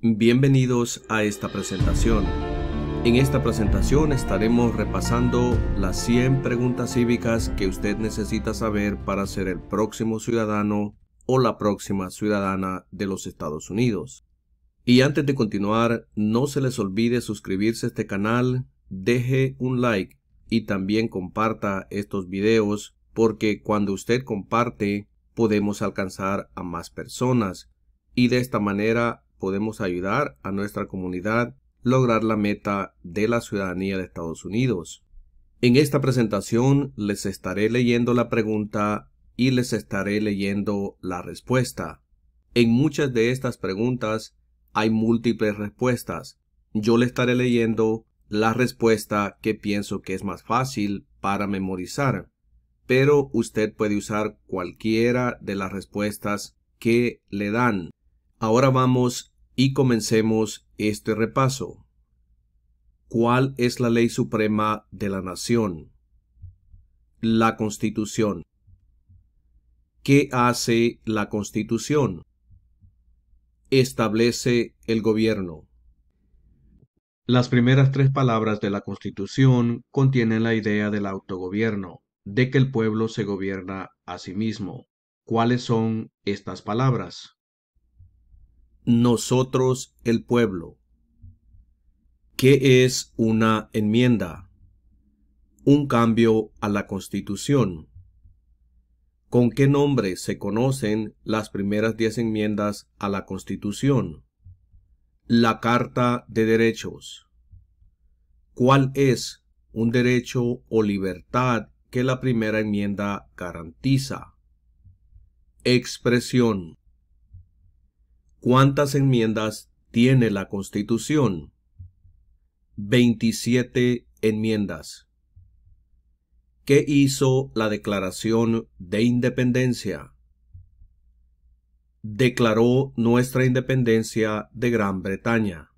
Bienvenidos a esta presentación. En esta presentación estaremos repasando las 100 preguntas cívicas que usted necesita saber para ser el próximo ciudadano o la próxima ciudadana de los Estados Unidos. Y antes de continuar, no se les olvide suscribirse a este canal, deje un like y también comparta estos videos porque cuando usted comparte podemos alcanzar a más personas y de esta manera podemos ayudar a nuestra comunidad lograr la meta de la ciudadanía de Estados Unidos. En esta presentación les estaré leyendo la pregunta y les estaré leyendo la respuesta. En muchas de estas preguntas hay múltiples respuestas. Yo le estaré leyendo la respuesta que pienso que es más fácil para memorizar, pero usted puede usar cualquiera de las respuestas que le dan. Ahora vamos y comencemos este repaso. ¿Cuál es la ley suprema de la nación? La Constitución. ¿Qué hace la Constitución? Establece el gobierno. Las primeras tres palabras de la Constitución contienen la idea del autogobierno, de que el pueblo se gobierna a sí mismo. ¿Cuáles son estas palabras? nosotros el pueblo. ¿Qué es una enmienda? Un cambio a la Constitución. ¿Con qué nombre se conocen las primeras diez enmiendas a la Constitución? La Carta de Derechos. ¿Cuál es un derecho o libertad que la primera enmienda garantiza? Expresión. ¿Cuántas enmiendas tiene la Constitución? 27 enmiendas. ¿Qué hizo la Declaración de Independencia? Declaró nuestra independencia de Gran Bretaña.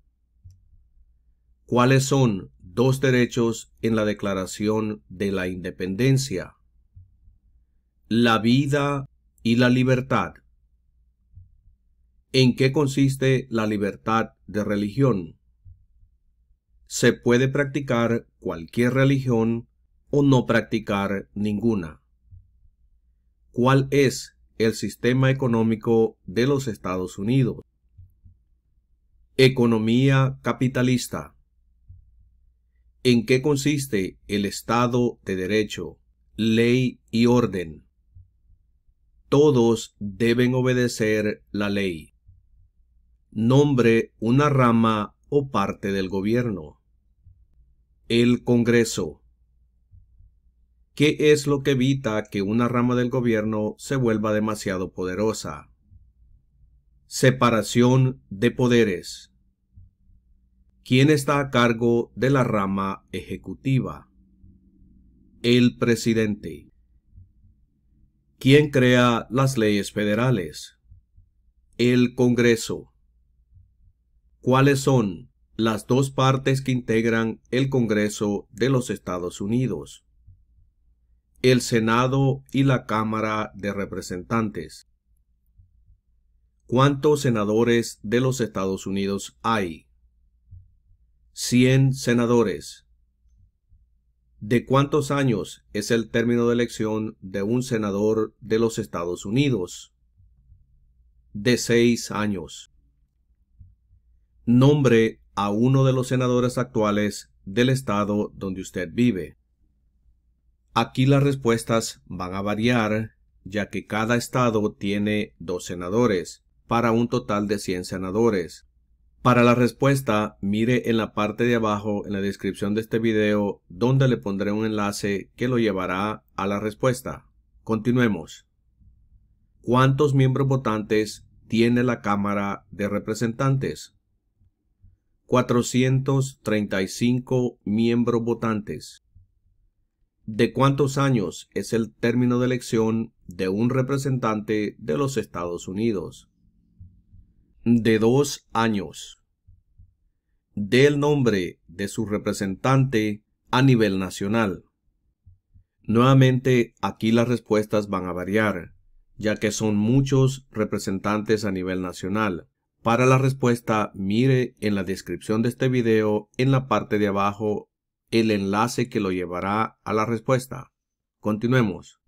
¿Cuáles son dos derechos en la Declaración de la Independencia? La vida y la libertad. ¿En qué consiste la libertad de religión? Se puede practicar cualquier religión o no practicar ninguna. ¿Cuál es el sistema económico de los Estados Unidos? Economía capitalista. ¿En qué consiste el Estado de Derecho, ley y orden? Todos deben obedecer la ley nombre una rama o parte del gobierno. El Congreso. ¿Qué es lo que evita que una rama del gobierno se vuelva demasiado poderosa? Separación de poderes. ¿Quién está a cargo de la rama ejecutiva? El presidente. ¿Quién crea las leyes federales? El Congreso cuáles son las dos partes que integran el Congreso de los Estados Unidos, el Senado y la Cámara de Representantes. ¿Cuántos senadores de los Estados Unidos hay? 100 senadores. ¿De cuántos años es el término de elección de un senador de los Estados Unidos? De seis años nombre a uno de los senadores actuales del estado donde usted vive. Aquí las respuestas van a variar, ya que cada estado tiene dos senadores, para un total de 100 senadores. Para la respuesta, mire en la parte de abajo en la descripción de este video donde le pondré un enlace que lo llevará a la respuesta. Continuemos. ¿Cuántos miembros votantes tiene la Cámara de Representantes? 435 miembros votantes. ¿De cuántos años es el término de elección de un representante de los Estados Unidos? De dos años. Del nombre de su representante a nivel nacional. Nuevamente, aquí las respuestas van a variar, ya que son muchos representantes a nivel nacional para la respuesta, mire en la descripción de este video, en la parte de abajo, el enlace que lo llevará a la respuesta. Continuemos.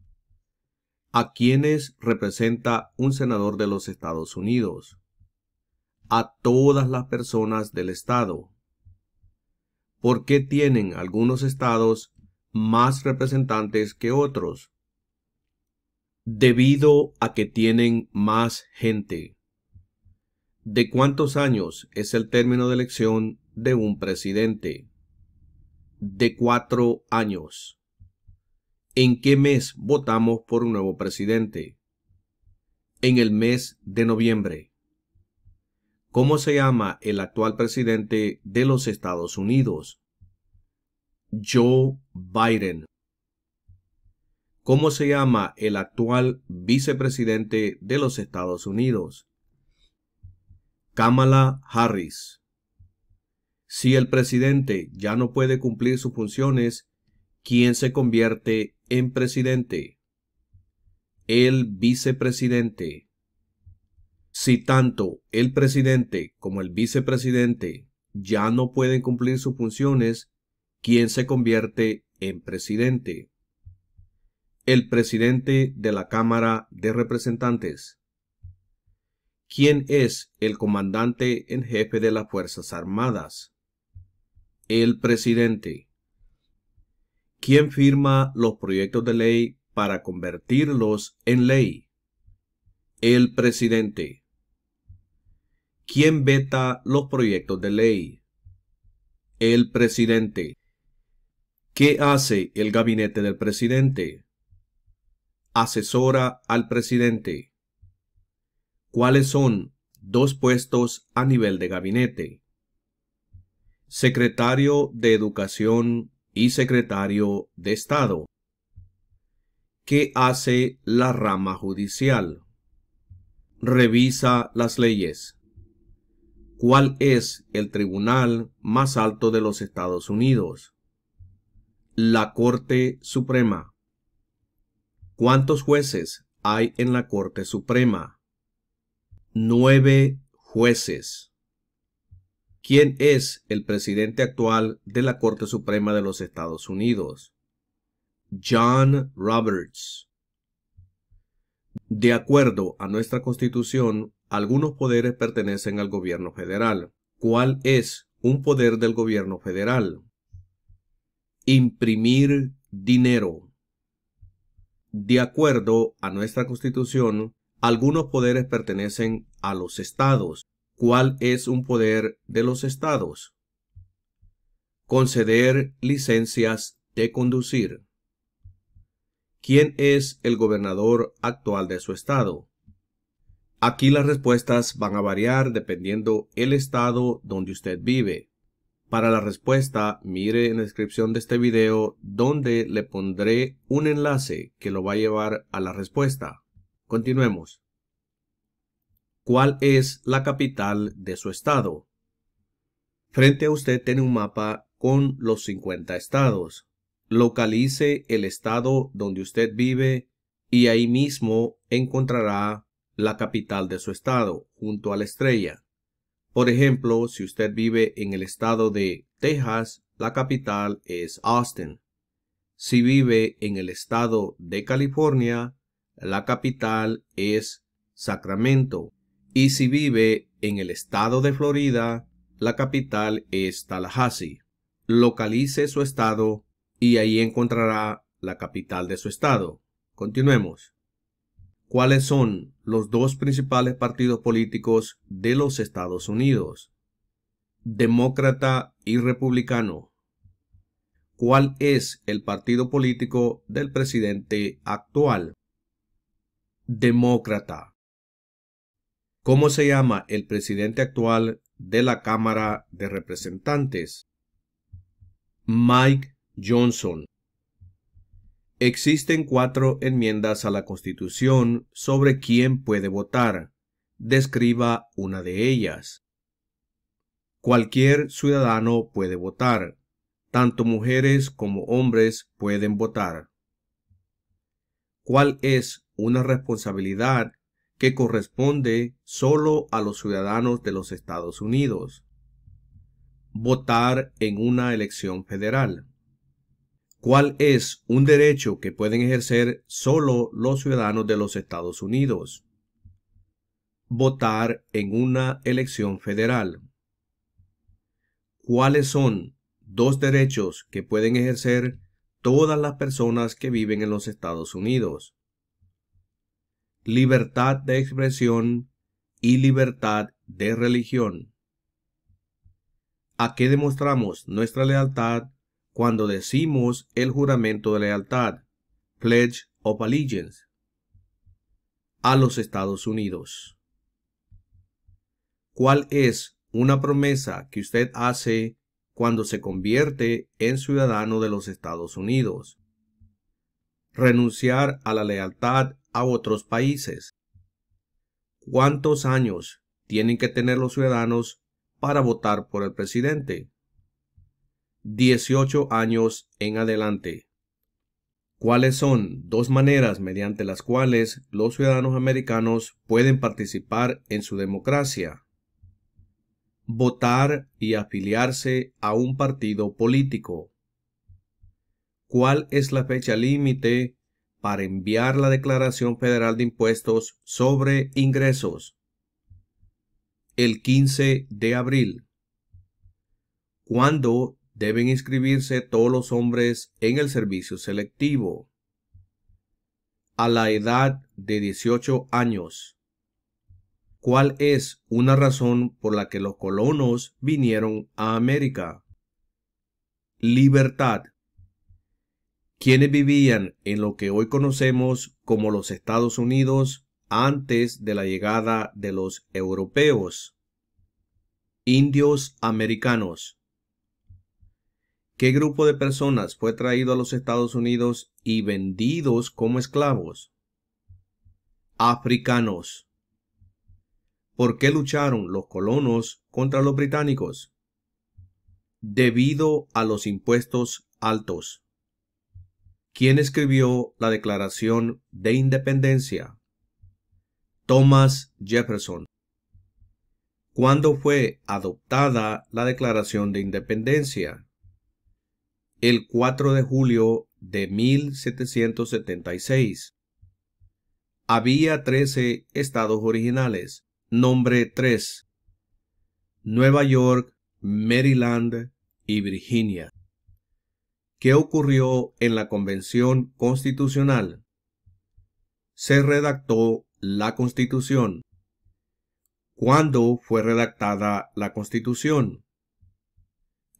¿A quiénes representa un senador de los Estados Unidos? A todas las personas del estado. ¿Por qué tienen algunos estados más representantes que otros? Debido a que tienen más gente. ¿De cuántos años es el término de elección de un presidente? De cuatro años. ¿En qué mes votamos por un nuevo presidente? En el mes de noviembre. ¿Cómo se llama el actual presidente de los Estados Unidos? Joe Biden. ¿Cómo se llama el actual vicepresidente de los Estados Unidos? Kamala Harris. Si el presidente ya no puede cumplir sus funciones, ¿quién se convierte en presidente? El vicepresidente. Si tanto el presidente como el vicepresidente ya no pueden cumplir sus funciones, ¿quién se convierte en presidente? El presidente de la Cámara de Representantes. ¿Quién es el comandante en jefe de las Fuerzas Armadas. El presidente. ¿Quién firma los proyectos de ley para convertirlos en ley. El presidente. ¿Quién veta los proyectos de ley. El presidente. ¿Qué hace el gabinete del presidente? Asesora al presidente cuáles son dos puestos a nivel de gabinete. Secretario de Educación y Secretario de Estado. ¿Qué hace la rama judicial? Revisa las leyes. ¿Cuál es el tribunal más alto de los Estados Unidos? La Corte Suprema. ¿Cuántos jueces hay en la Corte Suprema? nueve jueces. ¿Quién es el presidente actual de la Corte Suprema de los Estados Unidos? John Roberts. De acuerdo a nuestra Constitución, algunos poderes pertenecen al gobierno federal. ¿Cuál es un poder del gobierno federal? Imprimir dinero. De acuerdo a nuestra Constitución, algunos poderes pertenecen a los estados. ¿Cuál es un poder de los estados? Conceder licencias de conducir. ¿Quién es el gobernador actual de su estado? Aquí las respuestas van a variar dependiendo el estado donde usted vive. Para la respuesta, mire en la descripción de este video donde le pondré un enlace que lo va a llevar a la respuesta. Continuemos. ¿Cuál es la capital de su estado? Frente a usted tiene un mapa con los 50 estados. Localice el estado donde usted vive y ahí mismo encontrará la capital de su estado, junto a la estrella. Por ejemplo, si usted vive en el estado de Texas, la capital es Austin. Si vive en el estado de California, la capital es Sacramento. Y si vive en el estado de Florida, la capital es Tallahassee. Localice su estado y ahí encontrará la capital de su estado. Continuemos. ¿Cuáles son los dos principales partidos políticos de los Estados Unidos? Demócrata y Republicano. ¿Cuál es el partido político del presidente actual? demócrata. ¿Cómo se llama el presidente actual de la Cámara de Representantes? Mike Johnson. Existen cuatro enmiendas a la Constitución sobre quién puede votar. Describa una de ellas. Cualquier ciudadano puede votar. Tanto mujeres como hombres pueden votar. ¿Cuál es una responsabilidad que corresponde solo a los ciudadanos de los Estados Unidos. Votar en una elección federal. ¿Cuál es un derecho que pueden ejercer solo los ciudadanos de los Estados Unidos? Votar en una elección federal. ¿Cuáles son dos derechos que pueden ejercer todas las personas que viven en los Estados Unidos. Libertad de expresión y libertad de religión. ¿A qué demostramos nuestra lealtad cuando decimos el juramento de lealtad, Pledge of Allegiance, a los Estados Unidos? ¿Cuál es una promesa que usted hace cuando se convierte en ciudadano de los Estados Unidos. Renunciar a la lealtad a otros países. ¿Cuántos años tienen que tener los ciudadanos para votar por el presidente? 18 años en adelante. ¿Cuáles son dos maneras mediante las cuales los ciudadanos americanos pueden participar en su democracia? votar y afiliarse a un partido político. ¿Cuál es la fecha límite para enviar la Declaración Federal de Impuestos sobre Ingresos? El 15 de abril. ¿Cuándo deben inscribirse todos los hombres en el servicio selectivo? A la edad de 18 años cuál es una razón por la que los colonos vinieron a América. Libertad. ¿Quiénes vivían en lo que hoy conocemos como los Estados Unidos antes de la llegada de los europeos. Indios americanos. ¿Qué grupo de personas fue traído a los Estados Unidos y vendidos como esclavos? Africanos. ¿Por qué lucharon los colonos contra los británicos? Debido a los impuestos altos. ¿Quién escribió la Declaración de Independencia? Thomas Jefferson. ¿Cuándo fue adoptada la Declaración de Independencia? El 4 de julio de 1776. Había 13 estados originales, Nombre 3. Nueva York, Maryland y Virginia. ¿Qué ocurrió en la Convención Constitucional? Se redactó la Constitución. ¿Cuándo fue redactada la Constitución?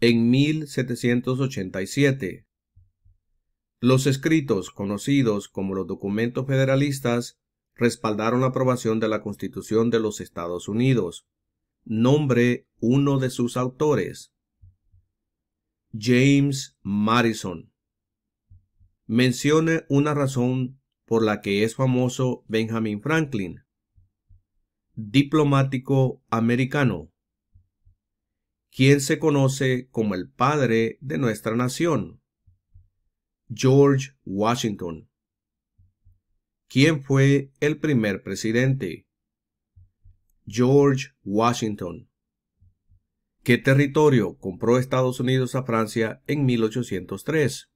En 1787. Los escritos conocidos como los documentos federalistas respaldaron la aprobación de la Constitución de los Estados Unidos. Nombre uno de sus autores. James Madison. Mencione una razón por la que es famoso Benjamin Franklin. Diplomático americano. Quien se conoce como el padre de nuestra nación. George Washington. ¿Quién fue el primer presidente? George Washington. ¿Qué territorio compró Estados Unidos a Francia en 1803?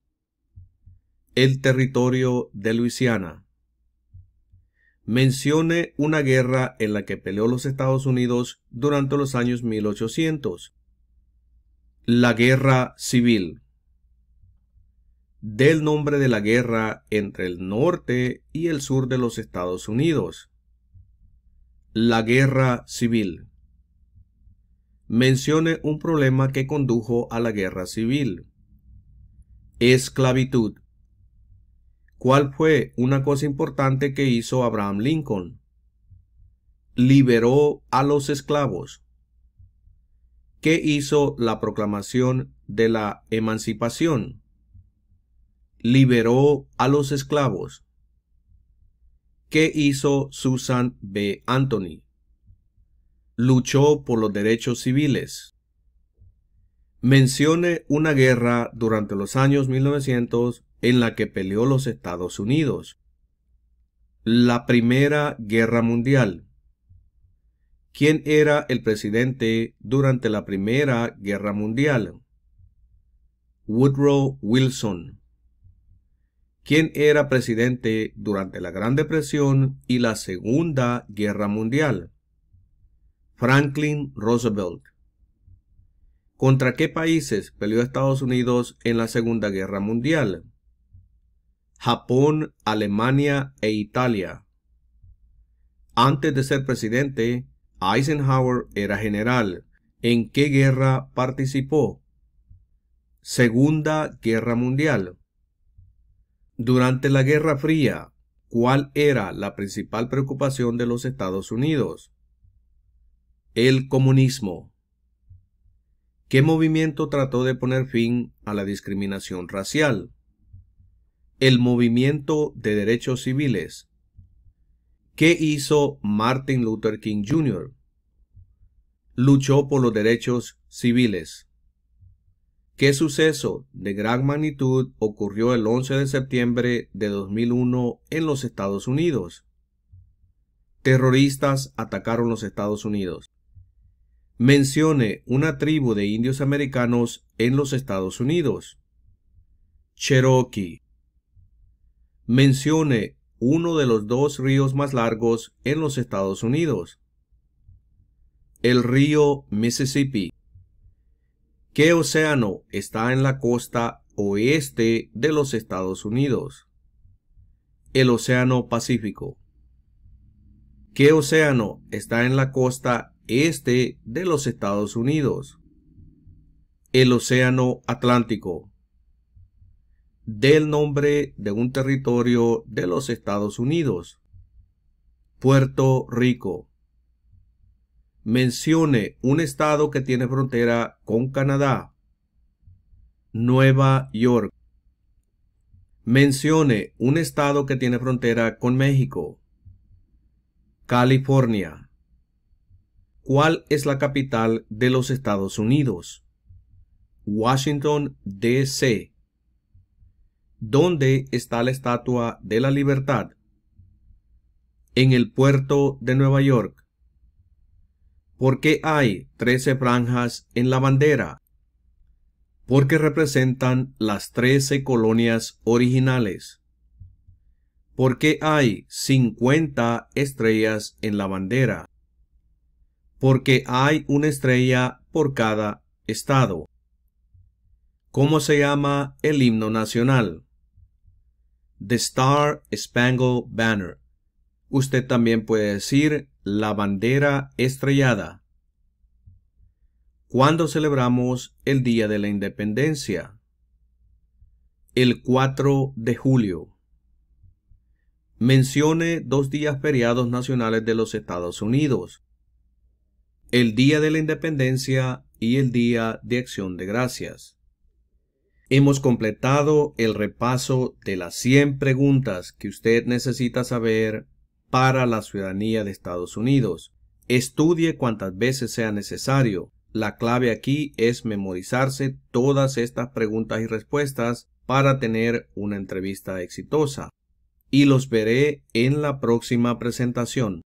El territorio de Luisiana. Mencione una guerra en la que peleó los Estados Unidos durante los años 1800. La Guerra Civil del nombre de la guerra entre el norte y el sur de los Estados Unidos. La guerra civil. Mencione un problema que condujo a la guerra civil. Esclavitud. ¿Cuál fue una cosa importante que hizo Abraham Lincoln? Liberó a los esclavos. ¿Qué hizo la proclamación de la emancipación? liberó a los esclavos. ¿Qué hizo Susan B. Anthony? Luchó por los derechos civiles. Mencione una guerra durante los años 1900 en la que peleó los Estados Unidos. La Primera Guerra Mundial. ¿Quién era el presidente durante la Primera Guerra Mundial? Woodrow Wilson. ¿Quién era presidente durante la Gran Depresión y la Segunda Guerra Mundial. Franklin Roosevelt. ¿Contra qué países peleó Estados Unidos en la Segunda Guerra Mundial? Japón, Alemania e Italia. Antes de ser presidente, Eisenhower era general. ¿En qué guerra participó? Segunda Guerra Mundial. Durante la Guerra Fría, ¿cuál era la principal preocupación de los Estados Unidos? El comunismo. ¿Qué movimiento trató de poner fin a la discriminación racial? El movimiento de derechos civiles. ¿Qué hizo Martin Luther King Jr.? Luchó por los derechos civiles. ¿Qué suceso de gran magnitud ocurrió el 11 de septiembre de 2001 en los Estados Unidos? Terroristas atacaron los Estados Unidos. Mencione una tribu de indios americanos en los Estados Unidos. Cherokee. Mencione uno de los dos ríos más largos en los Estados Unidos. El río Mississippi. ¿Qué océano está en la costa oeste de los Estados Unidos? El Océano Pacífico. ¿Qué océano está en la costa este de los Estados Unidos? El Océano Atlántico. Del nombre de un territorio de los Estados Unidos. Puerto Rico mencione un estado que tiene frontera con Canadá, Nueva York. Mencione un estado que tiene frontera con México, California. ¿Cuál es la capital de los Estados Unidos? Washington, D.C. ¿Dónde está la Estatua de la Libertad? En el puerto de Nueva York. ¿Por qué hay trece franjas en la bandera, porque representan las trece colonias originales, ¿Por qué hay cincuenta estrellas en la bandera, porque hay una estrella por cada estado. ¿Cómo se llama el himno nacional? The Star Spangled Banner. Usted también puede decir la bandera estrellada. ¿Cuándo celebramos el Día de la Independencia? El 4 de julio. Mencione dos días feriados nacionales de los Estados Unidos. El Día de la Independencia y el Día de Acción de Gracias. Hemos completado el repaso de las 100 preguntas que usted necesita saber para la ciudadanía de Estados Unidos. Estudie cuantas veces sea necesario. La clave aquí es memorizarse todas estas preguntas y respuestas para tener una entrevista exitosa. Y los veré en la próxima presentación.